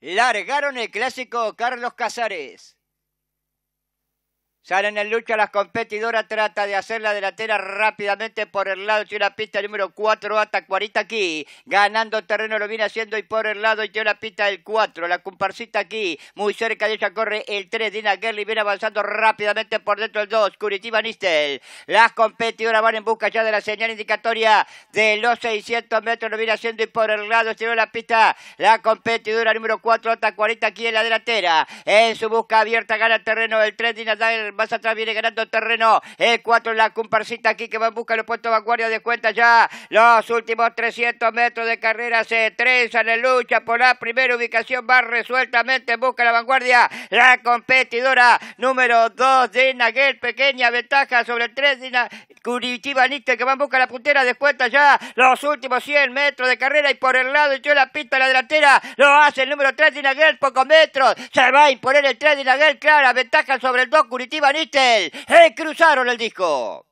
largaron el clásico Carlos Casares. Salen en lucha las competidoras, trata de hacer la delantera rápidamente por el lado, tiene la pista número 4 Atacuarita aquí, ganando terreno lo viene haciendo y por el lado y tiene la pista del 4, la comparcita aquí, muy cerca de ella corre el 3, Dina Gerli viene avanzando rápidamente por dentro el 2, Curitiba Nistel, las competidoras van en busca ya de la señal indicatoria de los 600 metros, lo viene haciendo y por el lado tiene la pista, la competidora número 4 Atacuarita aquí en la delantera, en su busca abierta gana terreno el 3, Dina Gerli más atrás viene ganando terreno. El eh, 4 la comparcita aquí que va en busca de los puestos vanguardia de cuenta ya. Los últimos 300 metros de carrera se trenzan en lucha por la primera ubicación. Va resueltamente en busca de la vanguardia. La competidora número 2 de Naguel. Pequeña ventaja sobre el 3 de Curitiba-Nistel que van busca la puntera, descuenta ya los últimos 100 metros de carrera y por el lado echó la pista a la delantera, lo hace el número 3 de Inagel, pocos metros, se va a imponer el 3 de Inagel, clara ventaja sobre el 2 Curitiba Nistel, eh, cruzaron el disco.